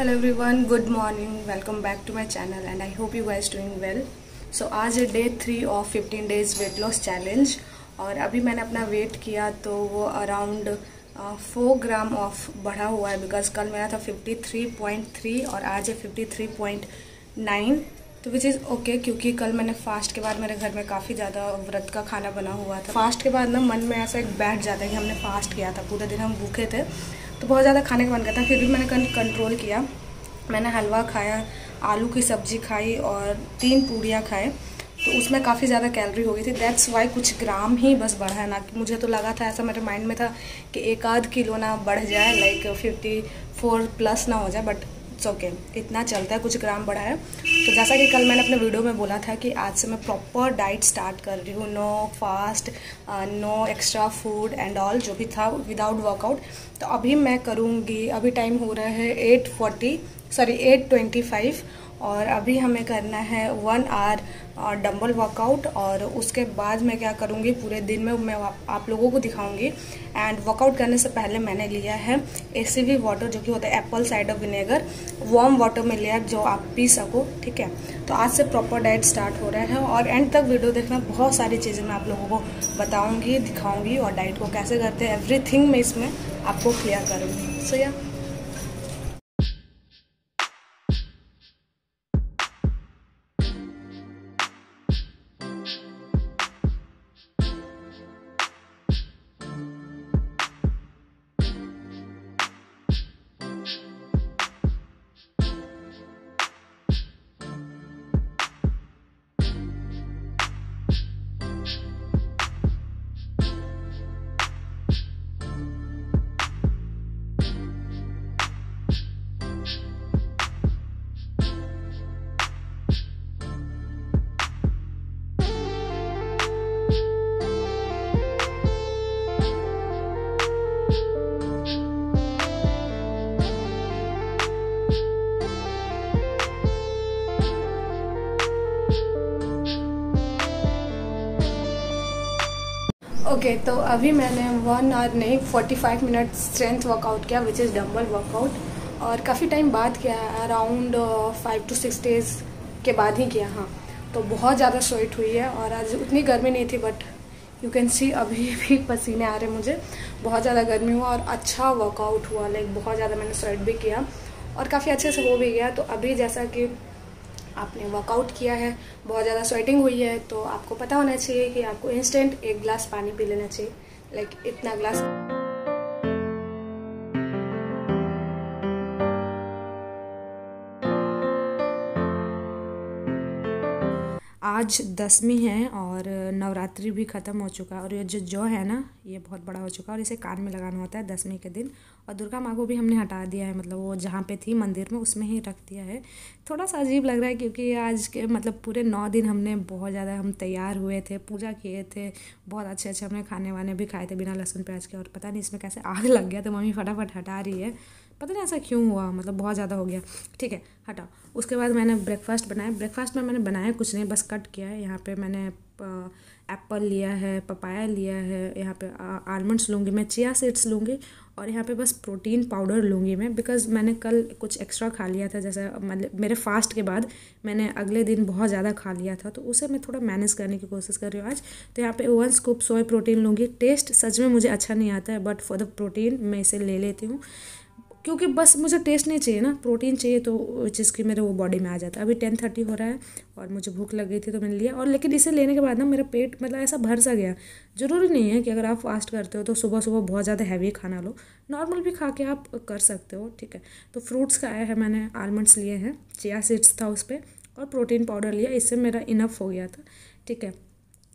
Hello everyone good morning welcome back to my channel and I hope you guys doing well so आज है day three of fifteen days weight loss challenge और अभी मैंने अपना wait किया तो वो अराउंड फोर ग्राम ऑफ बढ़ा हुआ है बिकॉज कल मेरा था फिफ्टी थ्री पॉइंट थ्री और आज है फिफ्टी थ्री पॉइंट नाइन तो विच इज़ ओके क्योंकि कल मैंने फास्ट के बाद मेरे घर में काफ़ी ज़्यादा व्रत का खाना बना हुआ था फास्ट के बाद ना मन में ऐसा एक बैठ जाता है कि हमने फास्ट किया था पूरा दिन हम भूखे थे तो बहुत ज़्यादा खाने का मन करता फिर भी मैंने कंट्रोल किया मैंने हलवा खाया आलू की सब्जी खाई और तीन पूड़ियाँ खाए तो उसमें काफ़ी ज़्यादा कैलोरी हो गई थी दैट्स वाई कुछ ग्राम ही बस बढ़ा है ना कि मुझे तो लगा था ऐसा मेरे माइंड में था कि एक आध किलो ना बढ़ जाए लाइक फिफ्टी फोर प्लस ना हो जाए बट इट्स ओके इतना चलता है कुछ ग्राम बढ़ा है तो जैसा कि कल मैंने अपने वीडियो में बोला था कि आज से मैं प्रॉपर डाइट स्टार्ट कर रही हूँ no fast no extra food and all जो भी था विदाउट वर्कआउट तो अभी मैं करूँगी अभी टाइम हो रहा है eight forty sorry eight twenty five और अभी हमें करना है वन आवर डम्बल वर्कआउट और उसके बाद मैं क्या करूँगी पूरे दिन में मैं आप लोगों को दिखाऊंगी एंड वर्कआउट करने से पहले मैंने लिया है ए वाटर जो कि होता है apple cider vinegar warm water में लिया जो आप पी सको ठीक है तो आज से प्रॉपर डाइट स्टार्ट हो रहा है और एंड तक वीडियो देखना बहुत सारी चीज़ें मैं आप लोगों को बताऊँगी दिखाऊँगी और डाइट को कैसे करते हैं थिंग मैं इसमें आपको क्लियर करूँगी सो so, या yeah. ओके तो अभी मैंने वन आवर नहीं forty five minute strength workout किया विच इज़ डम्बल वर्कआउट और काफ़ी टाइम बाद किया around five to six days के बाद ही किया हाँ तो बहुत ज़्यादा स्वेट हुई है और आज उतनी गर्मी नहीं थी बट यू कैन सी अभी भी पसीने आ रहे मुझे बहुत ज़्यादा गर्मी हुआ और अच्छा वर्कआउट हुआ लाइक बहुत ज़्यादा मैंने स्वेट भी किया और काफ़ी अच्छे से हो भी गया तो अभी जैसा कि आपने वर्कआउट किया है बहुत ज़्यादा स्वेटिंग हुई है तो आपको पता होना चाहिए कि आपको इंस्टेंट एक ग्लास पानी पी लेना चाहिए लाइक इतना ग्लास आज दसवीं है और नवरात्रि भी ख़त्म हो चुका है और ये जो जौ है ना ये बहुत बड़ा हो चुका है और इसे कान में लगाना होता है दसवीं के दिन और दुर्गा माँ को भी हमने हटा दिया है मतलब वो जहाँ पे थी मंदिर में उसमें ही रख दिया है थोड़ा सा अजीब लग रहा है क्योंकि आज के मतलब पूरे नौ दिन हमने बहुत ज़्यादा हम तैयार हुए थे पूजा किए थे बहुत अच्छे अच्छे हमने खाने वाने भी खाए थे बिना लहसुन प्याज के और पता नहीं इसमें कैसे आग लग गया तो मम्मी फटाफट हटा रही है पता नहीं ऐसा क्यों हुआ मतलब बहुत ज़्यादा हो गया ठीक है हटाओ उसके बाद मैंने ब्रेकफास्ट बनाया ब्रेकफास्ट में मैंने बनाया कुछ नहीं बस कट किया है यहाँ पे मैंने एप्पल लिया है पपाया लिया है यहाँ पे आलमंड्स लूँगी मैं चिया सीड्स लूँगी और यहाँ पे बस प्रोटीन पाउडर लूँगी मैं बिकॉज़ मैंने कल कुछ एक्स्ट्रा खा लिया था जैसे मतलब मेरे फास्ट के बाद मैंने अगले दिन बहुत ज़्यादा खा लिया था तो उसे मैं थोड़ा मैनेज करने की कोशिश कर रही हूँ आज तो यहाँ पे वन स्कूप सोए प्रोटीन लूँगी टेस्ट सच में मुझे अच्छा नहीं आता है बट फॉर द प्रोटीन मैं इसे ले लेती हूँ क्योंकि बस मुझे टेस्ट नहीं चाहिए ना प्रोटीन चाहिए तो चीज़ की मेरे वो बॉडी में आ जाता है अभी टेन थर्टी हो रहा है और मुझे भूख लग गई थी तो मैंने लिया और लेकिन इसे लेने के बाद ना मेरा पेट मतलब ऐसा भर सा गया ज़रूरी नहीं है कि अगर आप फास्ट करते हो तो सुबह सुबह बहुत ज़्यादा हैवी खाना लो नॉर्मल भी खा के आप कर सकते हो ठीक है तो फ्रूट्स खाया है मैंने आलमंड्स लिए हैं चिया सीड्स था उस पर और प्रोटीन पाउडर लिया इससे मेरा इनफ हो गया था ठीक है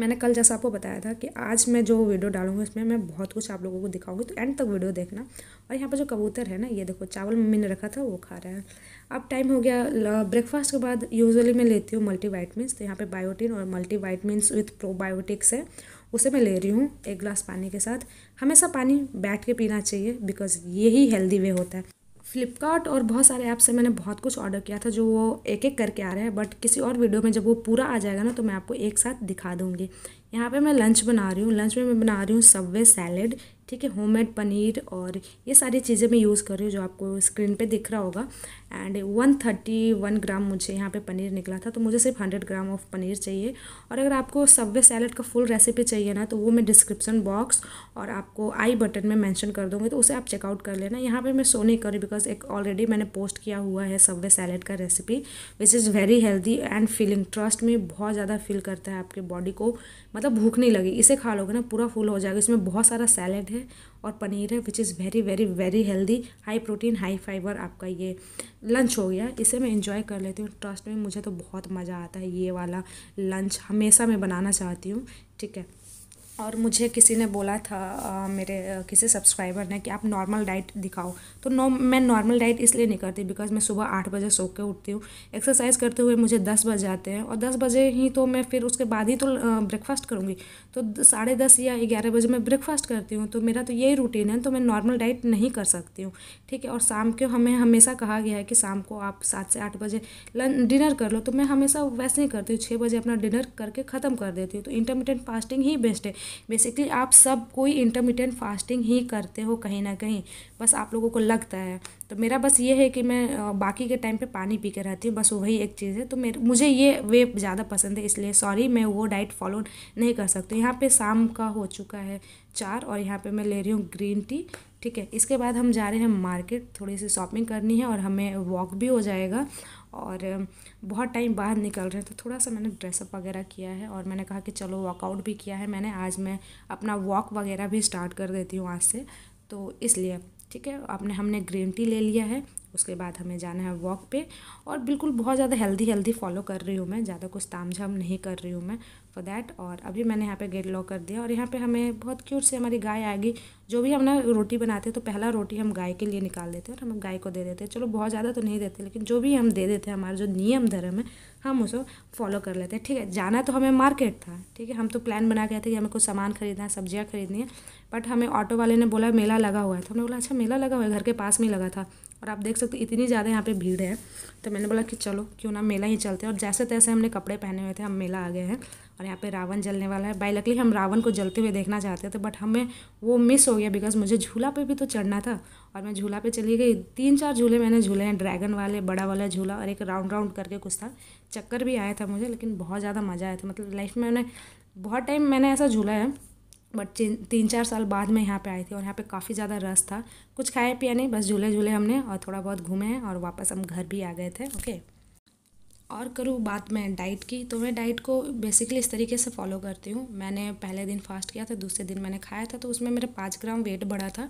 मैंने कल जैसा आपको बताया था कि आज मैं जो वीडियो डालूंगी उसमें मैं बहुत कुछ आप लोगों को दिखाऊंगी तो एंड तक वीडियो देखना और यहाँ पर जो कबूतर है ना ये देखो चावल मम्मी ने रखा था वो खा रहा है अब टाइम हो गया ब्रेकफास्ट के बाद यूजुअली मैं लेती हूँ मल्टी तो यहाँ पर बायोटिन और मल्टी विथ प्रोबायोटिक्स है उसे मैं ले रही हूँ एक ग्लास पानी के साथ हमेशा पानी बैठ के पीना चाहिए बिकॉज यही हेल्दी वे होता है फ्लिपकार्ट और बहुत सारे ऐप से मैंने बहुत कुछ ऑर्डर किया था जो वो एक एक करके आ रहा है बट किसी और वीडियो में जब वो पूरा आ जाएगा ना तो मैं आपको एक साथ दिखा दूँगी यहाँ पे मैं लंच बना रही हूँ लंच में मैं बना रही हूँ सबवे सैलेड ठीक है होममेड पनीर और ये सारी चीज़ें मैं यूज़ कर रही हूँ जो आपको स्क्रीन पे दिख रहा होगा and one thirty one gram मुझे यहाँ पे पनीर निकला था तो मुझे सिर्फ हंड्रेड ग्राम ऑफ पनीर चाहिए और अगर आपको सबवे सैलेड का फुल रेसिपी चाहिए ना तो वो मैं डिस्क्रिप्सन बॉक्स और आपको आई बटन में मैंशन कर दूँगी तो उसे आप चेकआउट कर लेना यहाँ पर मैं सो नहीं कर बिकॉज एक ऑलरेडी मैंने पोस्ट किया हुआ है सबवे सैलेड का recipe which is very healthy and feeling trust में बहुत ज़्यादा फील करता है आपके बॉडी को मतलब भूख नहीं लगी इसे खा लोगे ना पूरा फुल हो जाएगा इसमें बहुत सारा सैलड है और पनीर है which is very very very healthy high protein high fibre आपका ये लंच हो गया इसे मैं इंजॉय कर लेती हूँ ट्रस्ट में मुझे तो बहुत मज़ा आता है ये वाला लंच हमेशा मैं बनाना चाहती हूँ ठीक है और मुझे किसी ने बोला था आ, मेरे किसी सब्सक्राइबर ने कि आप नॉर्मल डाइट दिखाओ तो नो मैं नॉर्मल डाइट इसलिए नहीं करती बिकॉज मैं सुबह आठ बजे सो के उठती हूँ एक्सरसाइज करते हुए मुझे दस बज जाते हैं और दस बजे ही तो मैं फिर उसके बाद ही तो ब्रेकफास्ट करूँगी तो साढ़े दस या ग्यारह बजे मैं ब्रेकफास्ट करती हूँ तो मेरा तो यही रूटीन है तो मैं नॉर्मल डाइट नहीं कर सकती हूँ ठीक है और शाम को हमें हमेशा कहा गया है कि शाम को आप सात से आठ बजे डिनर कर लो तो मैं हमेशा वैसे ही करती हूँ छः बजे अपना डिनर करके ख़त्म कर देती हूँ तो इंटरमीडियंट फास्टिंग ही बेस्ट है बेसिकली आप सब कोई इंटरमीडियंट फास्टिंग ही करते हो कहीं ना कहीं बस आप लोगों को लगता है तो मेरा बस ये है कि मैं बाकी के टाइम पे पानी पी के रहती हूँ बस वही एक चीज़ है तो मेरे मुझे ये वे ज़्यादा पसंद है इसलिए सॉरी मैं वो डाइट फॉलो नहीं कर सकती यहाँ पे शाम का हो चुका है चार और यहाँ पे मैं ले रही हूँ ग्रीन टी ठीक है इसके बाद हम जा रहे हैं मार्केट थोड़ी सी शॉपिंग करनी है और हमें वॉक भी हो जाएगा और बहुत टाइम बाहर निकल रहे हैं तो थोड़ा सा मैंने ड्रेसअप वगैरह किया है और मैंने कहा कि चलो वॉकआउट भी किया है मैंने आज मैं अपना वॉक वगैरह भी स्टार्ट कर देती हूँ आज से तो इसलिए ठीक है आपने हमने ग्रीन टी ले लिया है उसके बाद हमें जाना है वॉक पे और बिल्कुल बहुत ज़्यादा हेल्दी हेल्दी फॉलो कर रही हूँ मैं ज़्यादा कुछ ताम झाम नहीं कर रही हूँ मैं फॉर दैट और अभी मैंने यहाँ पे गेट लॉक कर दिया और यहाँ पे हमें बहुत क्यूट से हमारी गाय आएगी जो भी हम ना रोटी बनाते हैं तो पहला रोटी हम गाय के लिए निकाल देते हैं और हम गाय को दे देते हैं चलो बहुत ज़्यादा तो नहीं देते लेकिन जो भी हम दे देते हैं हमारा जो नियम धर्म है हम उसको फॉलो कर लेते हैं ठीक है जाना तो हमें मार्केट था ठीक है हम तो प्लान बना गए थे कि हमें कुछ सामान खरीदना है सब्जियाँ खरीदनी है बट हमें ऑटो वाले ने बोला मेला लगा हुआ है तो हमने बोला अच्छा मेला लगा हुआ है घर के पास में लगा था और आप देख सकते हो इतनी ज़्यादा यहाँ पे भीड़ है तो मैंने बोला कि चलो क्यों ना मेला ही चलते हैं और जैसे तैसे हमने कपड़े पहने हुए थे हम मेला आ गए हैं और यहाँ पे रावण जलने वाला है बाई लकली हम रावण को जलते हुए देखना चाहते थे बट हमें वो मिस हो गया बिकॉज मुझे झूला पे भी तो चढ़ना था और मैं झूला पे चली गई तीन चार झूले मैंने झूले हैं ड्रैगन वाले बड़ा वाला झूला और एक राउंड राउंड करके कुछ था चक्कर भी आया था मुझे लेकिन बहुत ज़्यादा मज़ा आया था मतलब लाइफ में मैंने बहुत टाइम मैंने ऐसा झूला है बट तीन चार साल बाद मैं यहाँ पे आई थी और यहाँ पे काफ़ी ज़्यादा रस था कुछ खाया पिया नहीं बस झूले झूले हमने और थोड़ा बहुत घूमे हैं और वापस हम घर भी आ गए थे ओके और करूँ बात मैं डाइट की तो मैं डाइट को बेसिकली इस तरीके से फॉलो करती हूँ मैंने पहले दिन फास्ट किया था दूसरे दिन मैंने खाया था तो उसमें मेरा पाँच ग्राम वेट बढ़ा था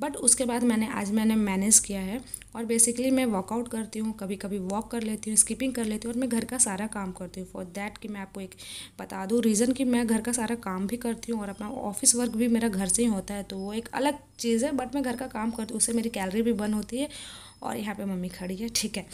बट उसके बाद मैंने आज मैंने मैनेज किया है और बेसिकली मैं वर्कआउट करती हूँ कभी कभी वॉक कर लेती हूँ स्किपिंग कर लेती हूँ और मैं घर का सारा काम करती हूँ फॉर दैट कि मैं आपको एक बता दूँ रीज़न कि मैं घर का सारा काम भी करती हूँ और अपना ऑफिस वर्क भी मेरा घर से ही होता है तो वो एक अलग चीज़ है बट मैं घर का काम करती हूँ उससे मेरी कैलरी भी बर्न होती है और यहाँ पे मम्मी खड़ी है ठीक है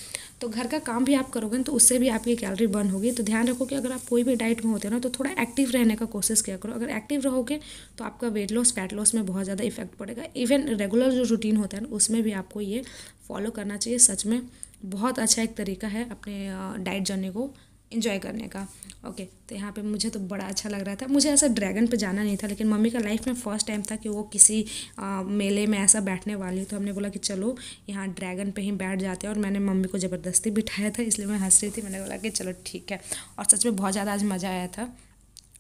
तो घर का काम भी आप करोगे तो उससे भी आपकी कैलोरी बर्न होगी तो ध्यान रखो कि अगर आप कोई भी डाइट में होते हो ना तो थोड़ा एक्टिव रहने का कोशिश किया करो अगर एक्टिव रहोगे तो आपका वेट लॉस फैट लॉस में बहुत ज़्यादा इफेक्ट पड़ेगा इवन रेगुलर जो रूटीन होता है ना उसमें भी आपको ये फॉलो करना चाहिए सच में बहुत अच्छा एक तरीका है अपने डाइट जर्नी को इन्जॉय करने का ओके तो यहाँ पे मुझे तो बड़ा अच्छा लग रहा था मुझे ऐसा ड्रैगन पे जाना नहीं था लेकिन मम्मी का लाइफ में फ़र्स्ट टाइम था कि वो किसी आ, मेले में ऐसा बैठने वाली तो हमने बोला कि चलो यहाँ ड्रैगन पे ही बैठ जाते हैं और मैंने मम्मी को ज़बरदस्ती बिठाया था इसलिए मैं हंस रही थी मैंने बोला कि चलो ठीक है और सच में बहुत ज़्यादा आज मज़ा आया था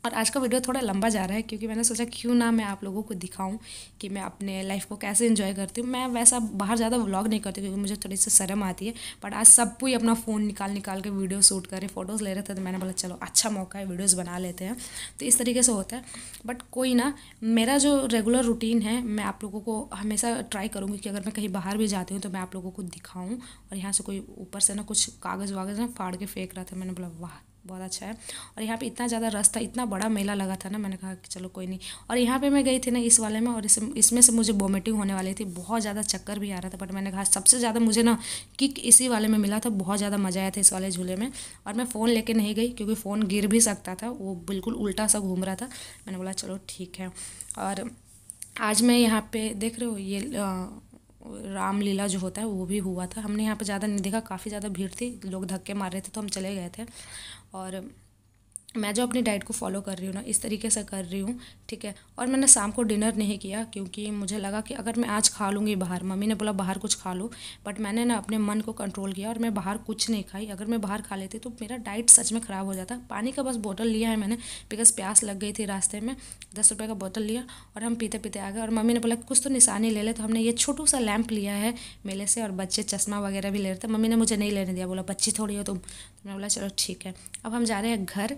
और आज का वीडियो थोड़ा लंबा जा रहा है क्योंकि मैंने सोचा क्यों ना मैं आप लोगों को दिखाऊं कि मैं अपने लाइफ को कैसे इन्जॉय करती हूँ मैं वैसा बाहर ज़्यादा व्लॉग नहीं करती क्योंकि मुझे थोड़ी सी शर्म आती है बट आज सब कोई अपना फ़ोन निकाल निकाल के वीडियो शूट रहे फोटोज़ ले रहे थे तो मैंने बोला चलो अच्छा मौका है वीडियोज़ बना लेते हैं तो इस तरीके से होता है बट कोई ना मेरा जो रेगुलर रूटीन है मैं आप लोगों को हमेशा ट्राई करूँगी कि अगर मैं कहीं बाहर भी जाती हूँ तो मैं आप लोगों को दिखाऊँ और यहाँ से कोई ऊपर से ना कुछ कागज़ वागज़ ना फाड़ के फेंक रहा था मैंने बोला वाह बहुत अच्छा है और यहाँ पे इतना ज़्यादा रस था इतना बड़ा मेला लगा था ना मैंने कहा कि चलो कोई नहीं और यहाँ पे मैं गई थी ना इस वाले में और इस इसमें से मुझे वोमिटिंग होने वाली थी बहुत ज़्यादा चक्कर भी आ रहा था बट मैंने कहा सबसे ज़्यादा मुझे ना किक इसी वाले में मिला था बहुत ज़्यादा मज़ा आया था इस वाले झूले में और मैं फ़ोन लेके नहीं गई क्योंकि फ़ोन गिर भी सकता था वो बिल्कुल उल्टा सा घूम रहा था मैंने बोला चलो ठीक है और आज मैं यहाँ पे देख रहे हो ये रामलीला जो होता है वो भी हुआ था हमने यहाँ पर ज़्यादा नहीं देखा काफ़ी ज़्यादा भीड़ थी लोग धक्के मार रहे थे तो हम चले गए थे और मैं जो अपनी डाइट को फॉलो कर रही हूँ ना इस तरीके से कर रही हूँ ठीक है और मैंने शाम को डिनर नहीं किया क्योंकि मुझे लगा कि अगर मैं आज खा लूँगी बाहर मम्मी ने बोला बाहर कुछ खा लो बट मैंने ना अपने मन को कंट्रोल किया और मैं बाहर कुछ नहीं खाई अगर मैं बाहर खा लेती तो मेरा डाइट सच में ख़राब हो जाता पानी का बस बोटल लिया है मैंने बिकॉज प्यास लग गई थी रास्ते में दस रुपये का बोतल लिया और हम पीते पीते आ गए और मम्मी ने बोला कुछ तो निशानी ले ले तो हमने ये छोटू सा लैंप लिया है मेले से और बच्चे चश्मा वगैरह भी ले रहे थे मम्मी ने मुझे नहीं लेने दिया बोला बच्ची थोड़ी हो तुम तो मैंने बोला चलो ठीक है अब हम जा रहे हैं घर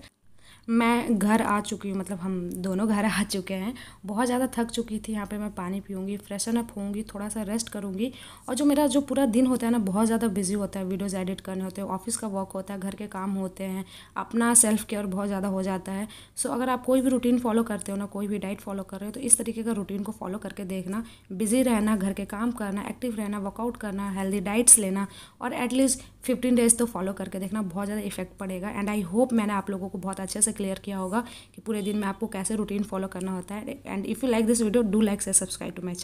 मैं घर आ चुकी हूँ मतलब हम दोनों घर आ चुके हैं बहुत ज़्यादा थक चुकी थी यहाँ पे मैं पानी पीऊँगी फ्रेशन अप होंगी थोड़ा सा रेस्ट करूँगी और जो मेरा जो पूरा दिन होता है ना बहुत ज़्यादा बिजी होता है वीडियोज़ एडिट करने होते हैं ऑफिस का वर्क होता है घर के काम होते हैं अपना सेल्फ केयर बहुत ज़्यादा हो जाता है सो अगर आप कोई भी रूटीन फॉलो करते हो ना कोई भी डाइट फॉलो कर रहे हो तो इस तरीके का रूटीन को फॉलो करके देखना बिजी रहना घर के काम करना एक्टिव रहना वर्कआउट करना हेल्दी डाइट्स लेना और एटलीस्ट फिफ्टीन डेज़ तो फॉलो करके देखना बहुत ज़्यादा इफेक्ट पड़ेगा एंड आई होप मैंने आप लोगों को बहुत अच्छे से क्लियर किया होगा कि पूरे दिन में आपको कैसे रूटीन फॉलो करना होता है and if you like this video do like से सब्सक्राइब टू माई चैनल